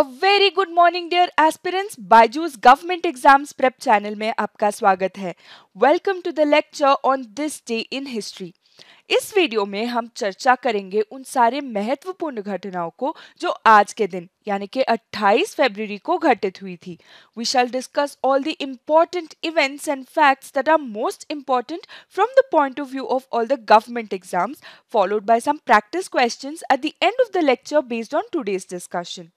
अ very good morning dear aspirants Byju's government exams prep channel में आपका स्वागत है welcome to the lecture on this day in history इस वीडियो में हम चर्चा करेंगे उन सारे महत्वपूर्ण घटनाओं को जो आज के दिन यानी कि 28 फरवरी को घटित हुई थी we shall discuss all the important events and facts that are most important from the point of view of all the government exams followed by some practice questions at the end of the lecture based on today's discussion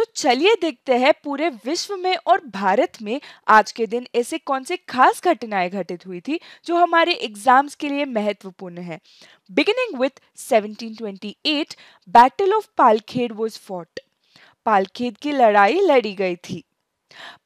तो चलिए देखते हैं पूरे विश्व में और भारत में आज के दिन ऐसे कौन से खास घटनाएं घटित हुई थी जो हमारे एग्जाम्स के लिए महत्वपूर्ण है beginning with 1728 battle of Palkhed was fought Palkhed की लड़ाई लड़ी गई थी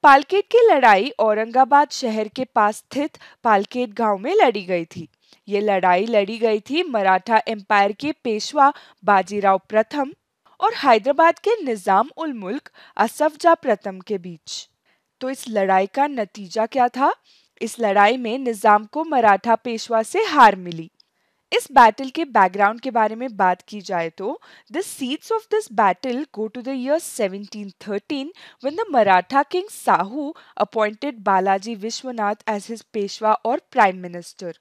पालखेड़ की लड़ाई औरंगाबाद शहर के पास स्थित पालखेड़ गांव में लड़ी गई थी ये लड़ाई लड़ी गई थी मराठा एम्पायर के पेशवा बाजीराव प्रथम और हैदराबाद के निज़ाम उल मुल्क असफजा प्रथम के बीच तो इस लड़ाई का नतीजा क्या था इस लड़ाई में निज़ाम को मराठा पेशवा से हार मिली इस बैटल के बैकग्राउंड के बारे में बात की जाए तो the seeds of this battle go to the year 1713 when the Maratha king Sahu appointed Balaji Vishwanath as his Peshwa और प्राइम मिनिस्टर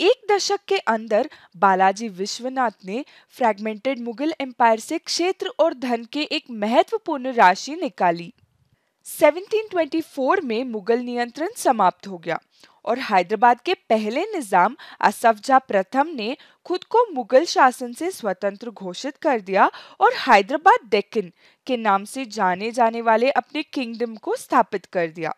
एक दशक के अंदर बालाजी विश्वनाथ ने फ्रेगमेंटेड मुगल एम्पायर से क्षेत्र और धन के एक महत्वपूर्ण राशि निकाली 1724 में मुगल नियंत्रण समाप्त हो गया और हैदराबाद के पहले निजाम असफजा प्रथम ने खुद को मुगल शासन से स्वतंत्र घोषित कर दिया और हैदराबाद डेक्कन के नाम से जाने जाने वाले अपने किंगडम को स्थापित कर दिया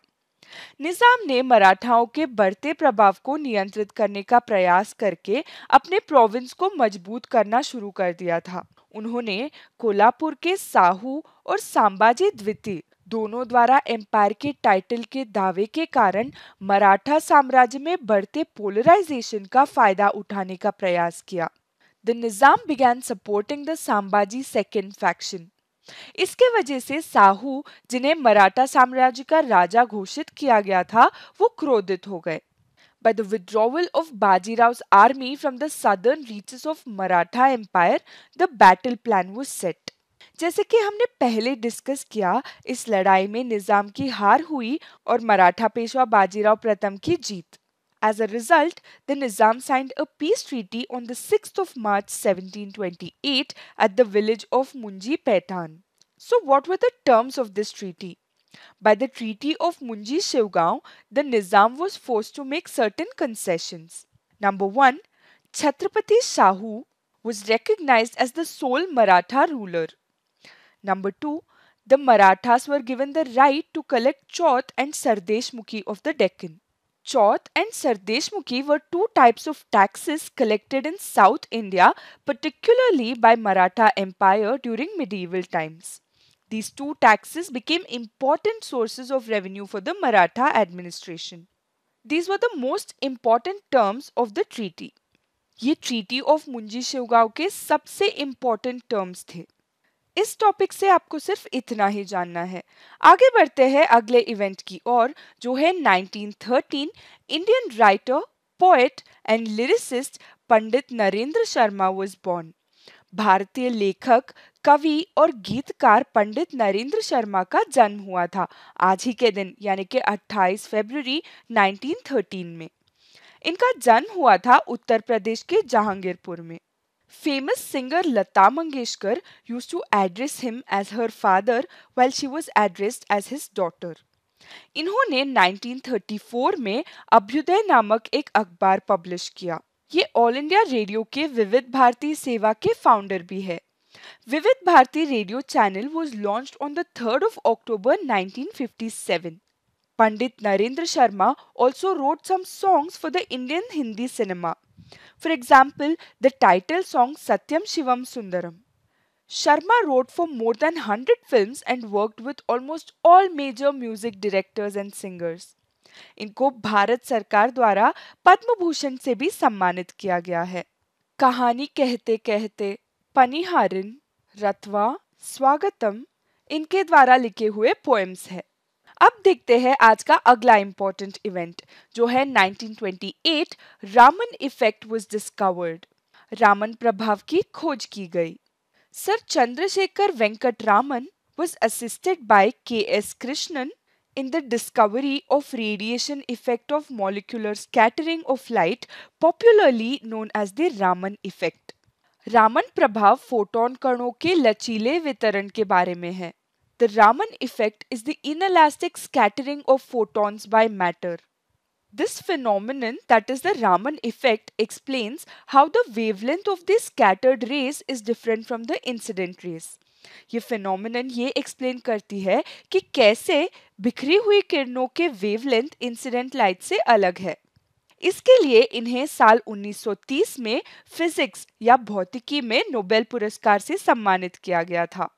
निजाम ने मराठाओं के बढ़ते प्रभाव को नियंत्रित करने का प्रयास करके अपने प्रोविंस को मजबूत करना शुरू कर दिया था उन्होंने कोल्हापुर के साहू और सांबाजी द्वितीय दोनों द्वारा एम्पायर के टाइटल के दावे के कारण मराठा साम्राज्य में बढ़ते पोलराइजेशन का फायदा उठाने का प्रयास किया the Nizam began supporting the Sambhaji second faction इसके वजह से साहू जिन्हें मराठा साम्राज्य का राजा घोषित किया गया था वो क्रोधित हो गए by the withdrawal of Bajirao's army from the southern reaches of Maratha Empire, the battle plan was set. जैसे कि हमने पहले डिस्कस किया इस लड़ाई में निजाम की हार हुई और मराठा पेशवा बाजीराव प्रथम की जीत As a result, the Nizam signed a peace treaty on the 6th of March 1728 at the village of Munji Petan. So what were the terms of this treaty? By the Treaty of Munji Shivgaon, the Nizam was forced to make certain concessions. Number 1. Chhatrapati Shahu was recognized as the sole Maratha ruler. Number 2. The Marathas were given the right to collect Chauth and Sardeshmukhi of the Deccan. Chauth and Sardeshmukhi were two types of taxes collected in South India, particularly by Maratha Empire during medieval times. These two taxes became important sources of revenue for the Maratha administration. These were the most important terms of the treaty. ये treaty of Mungi Shevgaon के सबसे important terms थे इस topic से आपको सिर्फ इतना ही जानना है आगे बढ़ते हैं अगले इवेंट की ओर जो है 1913 Indian writer poet and lyricist Pandit Narendra Sharma was born भारतीय लेखक कवि और गीतकार पंडित नरेंद्र शर्मा का जन्म हुआ था आज ही के दिन यानी कि 28 फरवरी 1913 में इनका जन्म हुआ था उत्तर प्रदेश के जहांगीरपुर में famous singer Lata Mangeshkar used to address him as her father while she was addressed as his daughter. इन्होंने 1934 में अभ्युदय नामक एक अखबार पब्लिश किया ये ऑल इंडिया रेडियो के विविध भारती सेवा के फाउंडर भी है Vividh Bharati radio channel was launch on the third of October 1957। Pandit Narendra Sharma also wrote some songs for the Indian Hindi cinema For example, the title song Satyam Shivam Sundaram. Sharma wrote for more than 100 films and worked with almost all major music directors and singers. इनको भारत सरकार द्वारा पद्म भूषण से भी सम्मानित किया गया है कहानी कहते कहते पनिहारिन रतवा स्वागतम इनके द्वारा लिखे हुए पोएम्स है अब देखते हैं आज का अगला इंपॉर्टेंट इवेंट जो है 1928 Raman effect was discovered Raman प्रभाव की खोज की गई sir Chandrashekhar Venkata Raman was assisted by K S Krishnan in the discovery of radiation effect of molecular scattering of light popularly known as the Raman effect Raman प्रभाव फोटोन कणों के लचीले वितरण के बारे में है The Raman effect is the inelastic scattering of photons by matter. This phenomenon, that is the Raman effect, explains how the wavelength of the scattered rays is different from the incident rays. ये phenomenon ये explain करती है कि कैसे बिखरी हुई किरणों के वेवलेंथ इंसिडेंट लाइट से अलग है इसके लिए इन्हें साल 1930 में फिजिक्स या भौतिकी में नोबेल पुरस्कार से सम्मानित किया गया था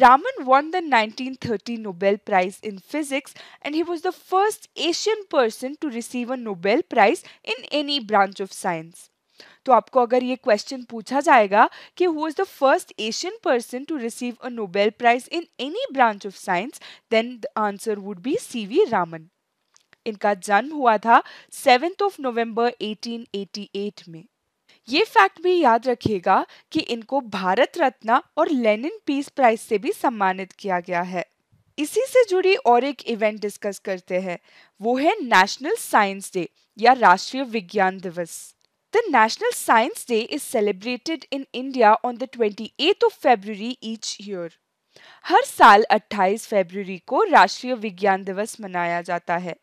Raman won the 1930 Nobel Prize in Physics and he was the first Asian person to receive a Nobel Prize in any branch of science. तो आपको अगर ये क्वेश्चन पूछा जाएगा कि who is the first Asian person to receive a Nobel prize in any branch of science then the answer would be C V Raman इनका जन्म हुआ था सेवेंथ ऑफ नवंबर 1888 में ये फैक्ट भी याद रखिएगा कि इनको भारत रत्न और लेनिन पीस प्राइज से भी सम्मानित किया गया है इसी से जुड़ी और एक इवेंट डिस्कस करते हैं वो है नेशनल साइंस डे या राष्ट्रीय विज्ञान दिवस national science day is celebrated in India on the twenty 28th ऑफ February ईच ईयर हर साल 28 फरवरी को राष्ट्रीय विज्ञान दिवस मनाया जाता है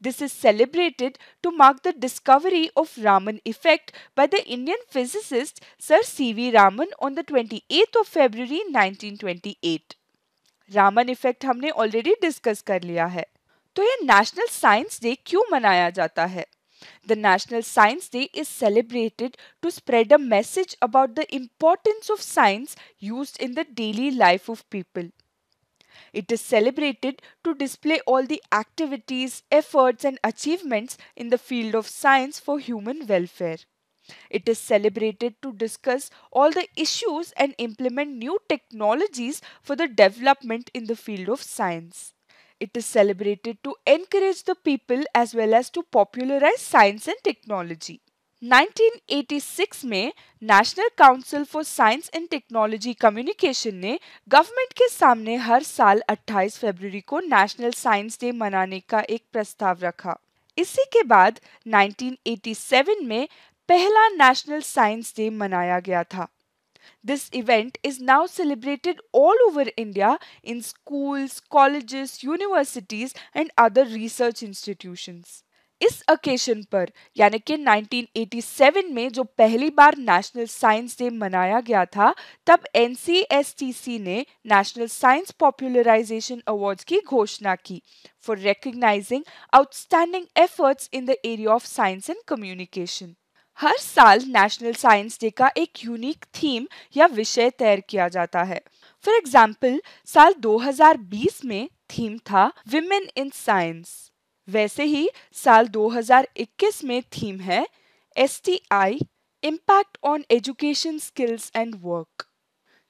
This is celebrated to mark the discovery of Raman effect by the Indian physicist Sir C.V. Raman on the 28th of February 1928. Raman effect हमने already discussed. कर लिया है तो ये National Science Day क्यों मनाया जाता है The National Science Day is celebrated to spread a message about the importance of science used in the daily life of people. It is celebrated to display all the activities, efforts, and achievements in the field of science for human welfare. It is celebrated to discuss all the issues and implement new technologies for the development in the field of science. It is celebrated to encourage the people as well as to popularize science and technology. 1986 में national council for science and technology communication ने government के सामने हर साल 28 फरवरी को national science day मनाने का एक प्रस्ताव रखा इसी के बाद 1987 में पहला नेशनल साइंस डे मनाया गया था this event is now celebrated all over India in schools colleges universities and other research institution इस ओकेशन पर यानी कि 1987 में जो पहली बार नेशनल साइंस डे मनाया गया था तब एन ने नेशनल साइंस पॉपुलराइजेशन अवार्ड्स की घोषणा की for recognising outstanding efforts in the area of science and communication हर साल नेशनल साइंस डे का एक यूनिक थीम या विषय तय किया जाता है फॉर एग्जाम्पल साल 2020 में थीम था विमेन इन साइंस वैसे ही साल 2021 में थीम है S T I impact on education skills and work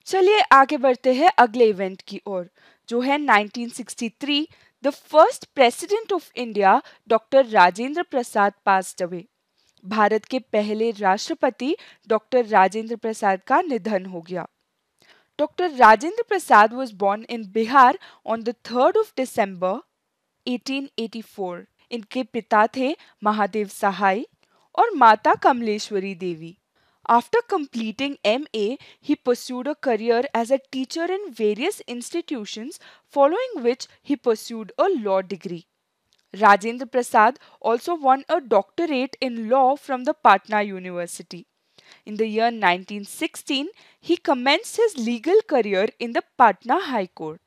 चलिए आगे बढ़ते हैं अगले इवेंट की ओर जो है 1963 the first president of India doctor Rajendra Prasad pass away Bharat के पहले राष्ट्रपति डॉक्टर राजेंद्र प्रसाद का निधन हो गया doctor Rajendra Prasad was born in Bihar on the third of December 1884 इनके पिता थे महादेव सहाय और माता कमलेश्वरी देवी After completing MA, he pursued a career as a teacher in various institutions, following which he pursued a law degree. Rajendra Prasad also won a doctorate in law from the Patna University. In the year 1916, he commenced his legal career in the Patna High Court.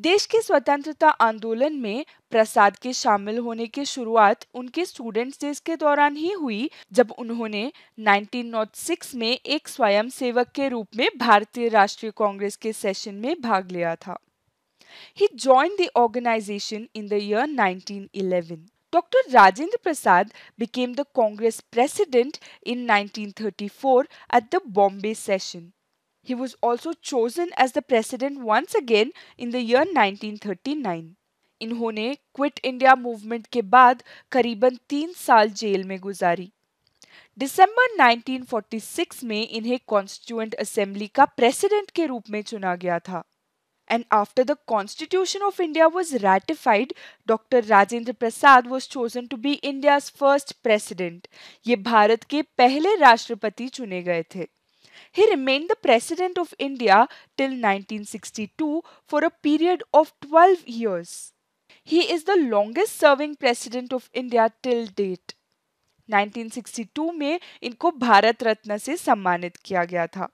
देश के स्वतंत्रता आंदोलन में प्रसाद के शामिल होने की शुरुआत उनके स्टूडेंट्स डेज के दौरान ही हुई जब उन्होंने 1906 में एक स्वयं सेवक के रूप में भारतीय राष्ट्रीय कांग्रेस के सेशन में भाग लिया था he join the organisation in the year 1911. Dr. Rajendra Prasad became the Congress president in 1934 at the Bombay session. He was also chosen as the president once again in the year 1939. इन्होंने quit India movement के बाद करीबन तीन साल jail में गुजारी दिसंबर 1946 में इन्हें कॉन्स्टिट्यूएंट असेंबली का प्रेसिडेंट के रूप में चुना गया था and after the constitution of India was ratified doctor Rajendra Prasad was chosen to be India president ये भारत के पहले राष्ट्रपति चुने गए थे He remained the President of India till 1962 for a period of 12 years. He is the longest serving President of India till date. 1962 में इनको भारत रत्न से सम्मानित किया गया था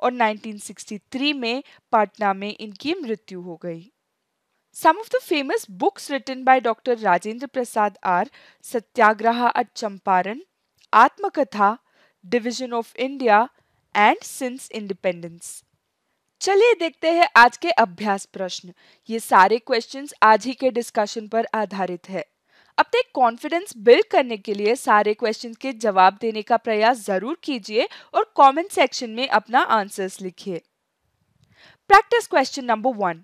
और 1963 में पटना में इनकी मृत्यु हो गई some of the famous books written by doctor Rajendra Prasad are Satyagraha at Champaran Atmakatha division of India and since independence चलिए देखते हैं आज के अभ्यास प्रश्न ये सारे क्वेश्चंस आज ही के डिस्कशन पर आधारित है अपने कॉन्फिडेंस बिल्ड करने के लिए सारे क्वेश्चंस के जवाब देने का प्रयास जरूर कीजिए और कमेंट सेक्शन में अपना आंसर्स लिखिए practice question number one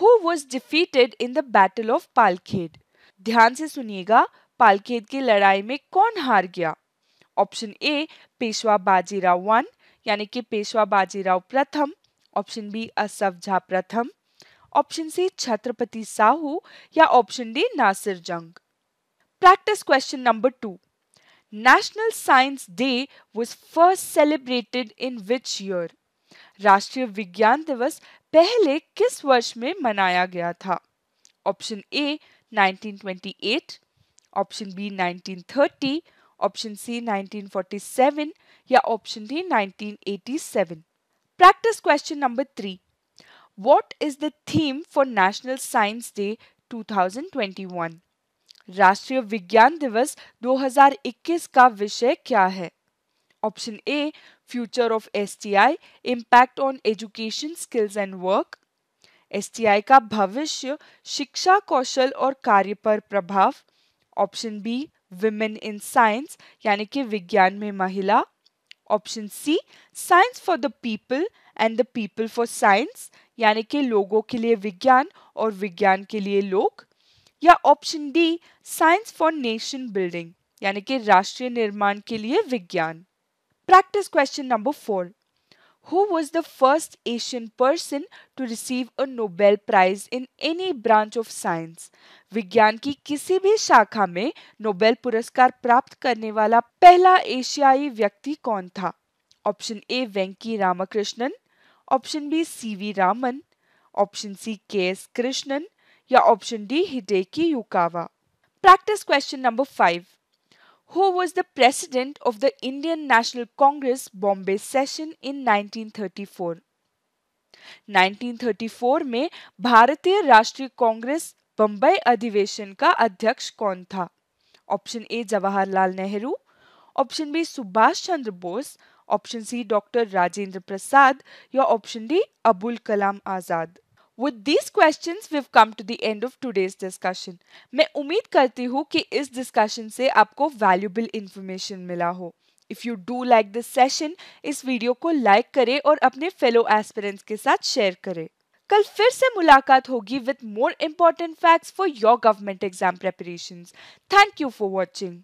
who was defeated in the battle of Palkhed ध्यान से सुनिएगा पालखेड की लड़ाई में कौन हार गया option A Peshwa Bajirao one यानी कि पेशवा बाजीराव प्रथम ऑप्शन बी असफ झा प्रथम ऑप्शन सी छत्रपति साहू या option D Nasir Jung practice question number two national science day was first celebrated in which year राष्ट्रीय विज्ञान दिवस पहले किस वर्ष में मनाया गया था option A 1928 option B 1930 option C 1947 या option D 1987 practice question number three what is the theme for national science day 2021 राष्ट्रीय विज्ञान दिवस 2021 का विषय क्या है option A future of S T I on education skills and work S T I का भविष्य शिक्षा कौशल और कार्य पर प्रभाव option B women in science यानी कि विज्ञान में महिला option C science for the people and the people for science यानी कि लोगों के लिए विज्ञान और विज्ञान के लिए लोग या option D science for nation building यानी कि राष्ट्रीय निर्माण के लिए विज्ञान practice question number four who was the first Asian person to receive a Nobel Prize in any branch of science. विज्ञान की किसी भी शाखा में नोबेल पुरस्कार प्राप्त करने वाला पहला एशियाई व्यक्ति कौन था option A Venki Ramakrishnan option B C V Raman option C K S Krishnan या ऑप्शन डी की Yukawa practice question number five who was the president of the Indian National Congress Bombay session in 1934 1934 में भारतीय राष्ट्रीय कांग्रेस बंबई अधिवेशन का अध्यक्ष कौन था option A Jawaharlal Nehru option B Subhash Chandra Bose option C doctor Rajendra Prasad या option D Abul Kalam Azad With these questions, we've come to the end of today's discussion. मैं उम्मीद करती हूँ कि इस डिस्कशन से आपको वैल्यूबल इन्फॉर्मेशन मिला हो if you do like this session इस वीडियो को लाइक करें और अपने फेलो एस्पिरेंट्स के साथ शेयर करें कल फिर से मुलाकात होगी with more important facts for your government exam preparation thank you for watching